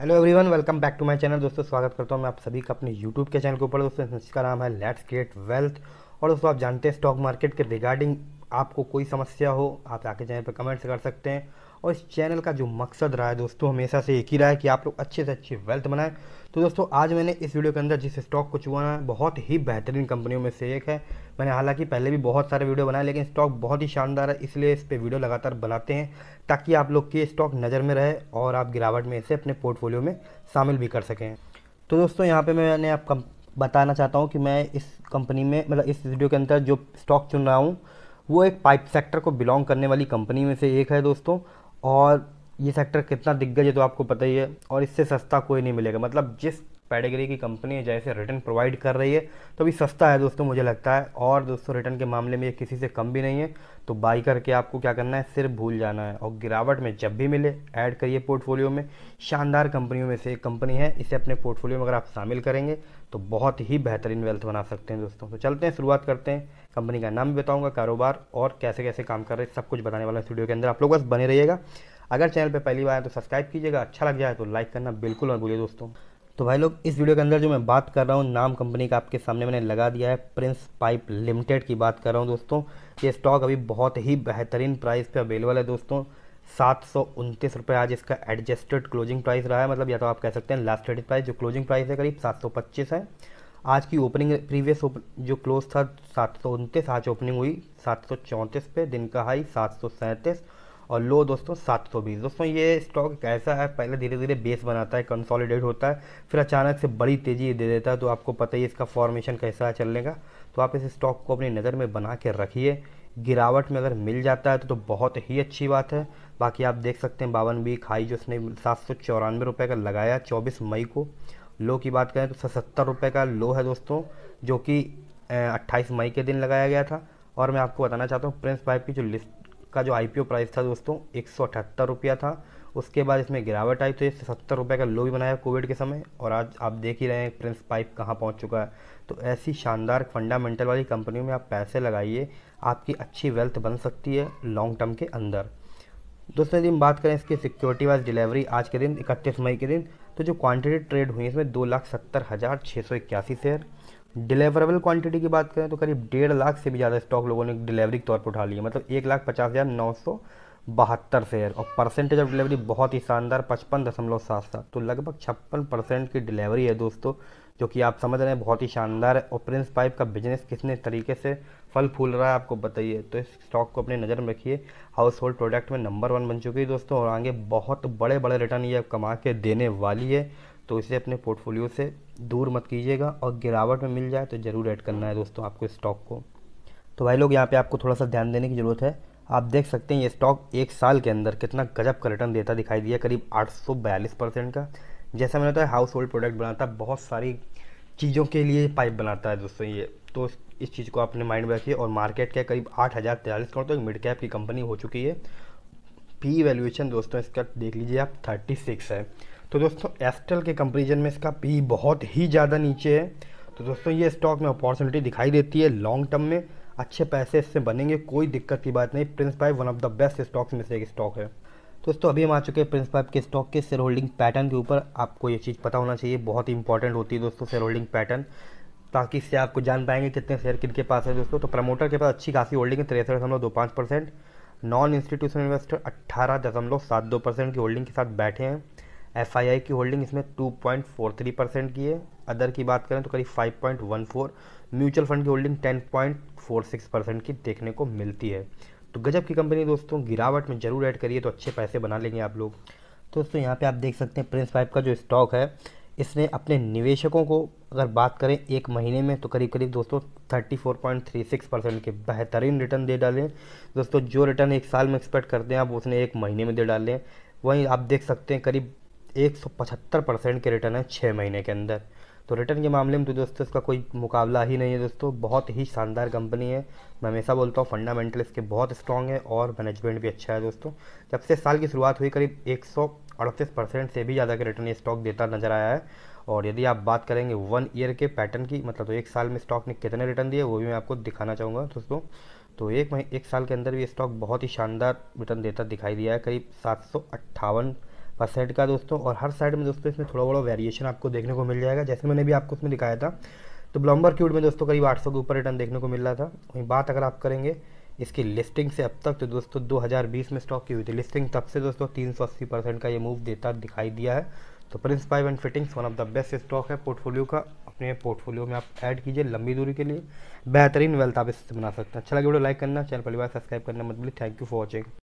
hello everyone welcome back to my channel दोस्तों स्वागत करता हूं मैं आप सभी का अपने यूट्यूब के चैनल के ऊपर दोस्तों जिसका नाम है लेट्स क्रिएट वेल्थ और दोस्तों आप जानते हैं स्टॉक मार्केट के रिगार्डिंग आपको कोई समस्या हो आप आके चैनल पर कमेंट्स कर सकते हैं और इस चैनल का जो मकसद रहा है दोस्तों हमेशा से एक ही रहा है कि आप लोग अच्छे से अच्छे वेल्थ बनाएं तो दोस्तों आज मैंने इस वीडियो के अंदर जिस स्टॉक को चुनाना है बहुत ही बेहतरीन कंपनियों में से एक है मैंने हालांकि पहले भी बहुत सारे वीडियो बनाए लेकिन स्टॉक बहुत ही शानदार है इसलिए इस पर वीडियो लगातार बनाते हैं ताकि आप लोग के स्टॉक नज़र में रहे और आप गिरावट में इसे अपने पोर्टफोलियो में शामिल भी कर सकें तो दोस्तों यहाँ पर मैंने आप बताना चाहता हूँ कि मैं इस कंपनी में मतलब इस वीडियो के अंदर जो स्टॉक चुन रहा हूँ वो एक पाइप सेक्टर को बिलोंग करने वाली कंपनी में से एक है दोस्तों और ये सेक्टर कितना दिग्गज है तो आपको पता ही है और इससे सस्ता कोई नहीं मिलेगा मतलब जिस कैटेगरी की कंपनी है जैसे रिटर्न प्रोवाइड कर रही है तो अभी सस्ता है दोस्तों मुझे लगता है और दोस्तों रिटर्न के मामले में ये किसी से कम भी नहीं है तो बाई करके आपको क्या करना है सिर्फ भूल जाना है और गिरावट में जब भी मिले ऐड करिए पोर्टफोलियो में शानदार कंपनियों में से एक कंपनी है इसे अपने पोर्टफोलियो में अगर आप शामिल करेंगे तो बहुत ही बेहतरीन वेल्थ बना सकते हैं दोस्तों तो चलते हैं शुरुआत करते हैं कंपनी का नाम भी बताऊँगा कारोबार और कैसे कैसे काम कर रहे सब कुछ बताने वाला इस वीडियो के अंदर आप लोग बस बने रहिएगा अगर चैनल पर पहली बार आए तो सब्सक्राइब कीजिएगा अच्छा लग जाए तो लाइक करना बिल्कुल मत भूलिए दोस्तों तो भाई लोग इस वीडियो के अंदर जो मैं बात कर रहा हूँ नाम कंपनी का आपके सामने मैंने लगा दिया है प्रिंस पाइप लिमिटेड की बात कर रहा हूँ दोस्तों ये स्टॉक अभी बहुत ही बेहतरीन प्राइस पे अवेलेबल है दोस्तों सात सौ उनतीस रुपये आज इसका एडजस्टेड क्लोजिंग प्राइस रहा है मतलब या तो आप कह सकते हैं लास्ट ट्रेडिंग प्राइस जो क्लोजिंग प्राइस है करीब सात सौ पच्चीस है आज की ओपनिंग प्रीवियस ओपन जो क्लोज था सात सौ उनतीस आज ओपनिंग हुई सात सौ चौंतीस पे दिन का हाई सात सौ सैंतीस और लो दोस्तों सात सौ बीस दोस्तों ये स्टॉक एक ऐसा है पहले धीरे धीरे बेस बनाता है कंसोलिडेट होता है फिर अचानक से बड़ी तेज़ी दे देता है तो आपको पता ही इसका फॉर्मेशन कैसा है चलने का तो आप इस स्टॉक को अपनी नज़र में बना के रखिए गिरावट में अगर मिल जाता है तो, तो बहुत ही अच्छी बात है बाकी आप देख सकते हैं बावन बीक हाई जो उसने सात सौ चौरानवे रुपये का लगाया चौबीस मई को लो की बात करें तो सतर रुपये का लो है दोस्तों जो कि अट्ठाईस मई के दिन लगाया गया था और मैं आपको बताना चाहता हूँ प्रिंस पाइप की जो लिस्ट का जो आईपीओ प्राइस था दोस्तों एक सौ अठहत्तर रुपया था उसके बाद इसमें गिरावट आई तो ये सत्तर रुपये का लो भी बनाया कोविड के समय और आज आप देख ही रहे हैं प्रिंस पाइप कहाँ पहुँच चुका है तो ऐसी शानदार फंडामेंटल वाली कंपनियों में आप पैसे लगाइए आपकी अच्छी वेल्थ बन सकती है लॉन्ग टर्म के अंदर दूसरे दिन बात करें इसकी सिक्योरिटी वाइज डिलीवरी आज के दिन इकतीस मई के दिन तो जो क्वांटिटी ट्रेड हुई इसमें दो लाख सत्तर हज़ार छः सौ इक्यासी शेयर डिलीवरेबल क्वांटिटी की बात करें तो करीब डेढ़ लाख से भी ज़्यादा स्टॉक लोगों ने डिलीवरी के तौर पर उठा लिया मतलब एक लाख पचास हज़ार नौ सौ बहत्तर शेयर और परसेंटेज ऑफ डिलीवरी बहुत ही शानदार पचपन दशमलव सात सात तो लगभग छप्पन परसेंट की डिलीवरी है दोस्तों जो कि आप समझ रहे हैं बहुत ही शानदार है और प्रिंस पाइप का बिजनेस कितने तरीके से फल फूल रहा है आपको बताइए तो इस स्टॉक को अपनी नज़र में रखिए हाउस होल्ड प्रोडक्ट में नंबर वन बन चुकी है दोस्तों और आगे बहुत बड़े बड़े रिटर्न ये कमा के देने वाली है तो इसे अपने पोर्टफोलियो से दूर मत कीजिएगा और गिरावट में मिल जाए तो ज़रूर ऐड करना है दोस्तों आपको स्टॉक को तो भाई लोग यहाँ पे आपको थोड़ा सा ध्यान देने की ज़रूरत है आप देख सकते हैं ये स्टॉक एक साल के अंदर कितना गजब का रिटर्न देता दिखाई दिया करीब आठ परसेंट का जैसा मैंने बताया हाउस होल्ड प्रोडक्ट बनाता है बहुत सारी चीज़ों के लिए पाइप बनाता है दोस्तों ये तो इस चीज़ को अपने माइंड में रखिए और मार्केट के करीब आठ हज़ार तैंतालीस करोड़ तो एक मिड कैप की कंपनी हो चुकी है पी वैल्यूएशन दोस्तों इसका देख लीजिए आप थर्टी सिक्स है तो दोस्तों एस्टल के कंपेरिजन में इसका पी बहुत ही ज़्यादा नीचे है तो दोस्तों ये स्टॉक में अपॉर्चुनिटी दिखाई देती है लॉन्ग टर्म में अच्छे पैसे इससे बनेंगे कोई दिक्कत की बात नहीं Prince Pipe one of the best stocks में से एक स्टॉक है दोस्तों अभी हम आ चुके हैं प्रिंस पाइप के स्टॉक के शेयर होल्डिंग पैटर्न के ऊपर आपको ये चीज़ पता होना चाहिए बहुत इंपॉर्टेंट होती है दोस्तों शेयर होल्डिंग पैटर्न ताकि इससे आपको जान पाएंगे कितने शेयर किन के पास है दोस्तों तो प्रमोटर के पास अच्छी खासी होल्डिंग है तिरसठ दशमलव दो पाँच परसेंट नॉन इंस्टीट्यूशनल इन्वेस्टर अट्ठारह दशमलव सात दो परसेंट की होल्डिंग के साथ बैठे हैं एफ आई आई की होल्डिंग इसमें two point four three percent की है अदर की बात करें तो करीब five point one four mutual fund की holding ten point four six percent की देखने को मिलती है तो गजब की कंपनी दोस्तों गिरावट में ज़रूर ऐड करिए तो अच्छे पैसे बना लेंगे आप लोग दोस्तों यहाँ पे आप देख सकते हैं प्रिंस पाइप का जो स्टॉक है इसने अपने निवेशकों को अगर बात करें एक महीने में तो करीब करीब दोस्तों 34.36 परसेंट के बेहतरीन रिटर्न दे डालें दोस्तों जो रिटर्न एक साल में एक्सपेक्ट करते हैं आप उसने एक महीने में दे डालें वहीं आप देख सकते हैं करीब 175 परसेंट के रिटर्न है छः महीने के अंदर तो रिटर्न के मामले में तो दोस्तों इसका कोई मुकाबला ही नहीं है दोस्तों बहुत ही शानदार कंपनी है मैं हमेशा बोलता हूँ फंडामेंटल इसके बहुत स्ट्रॉन्ग है और मैनेजमेंट भी अच्छा है दोस्तों जब से साल की शुरुआत हुई करीब एक परसेंट से भी ज़्यादा का रिटर्न ये स्टॉक देता नजर आया है और यदि आप बात करेंगे वन ईयर के पैटर्न की मतलब तो एक साल में स्टॉक ने कितने रिटर्न दिए वो भी मैं आपको दिखाना चाहूँगा दोस्तों तो एक महीने एक साल के अंदर भी स्टॉक बहुत ही शानदार रिटर्न देता दिखाई दिया है करीब सात पर सेट का दोस्तों और हर साइड में दोस्तों इसमें थोड़ा बड़ा वेरिएशन आपको देखने को मिल जाएगा जैसे मैंने भी आपको उसमें दिखाया था तो ब्लम्बर क्यूड में दोस्तों करीब 800 के ऊपर रिटर्न देखने को मिल रहा था वहीं बात अगर आप करेंगे इसकी लिस्टिंग से अब तक तो दोस्तों 2020 में स्टॉक की हुई थी लिस्टिंग तब से दोस्तों अस्सी परसेंट का ये मूव देता दिखाई दिया है तो Prince Pipe and Fittings one of the best stock है पोर्टफोलियो का अपने पोर्टफोलियो में आप ऐड कीजिए लंबी दूरी के लिए बेहतरीन वेल्थ आप इससे बना सकते हैं अच्छा लगे वीडियो लाइक करना चैनल परिवार सब्सक्राइब करना मत भूलिए थैंक यू फॉर वॉचिंग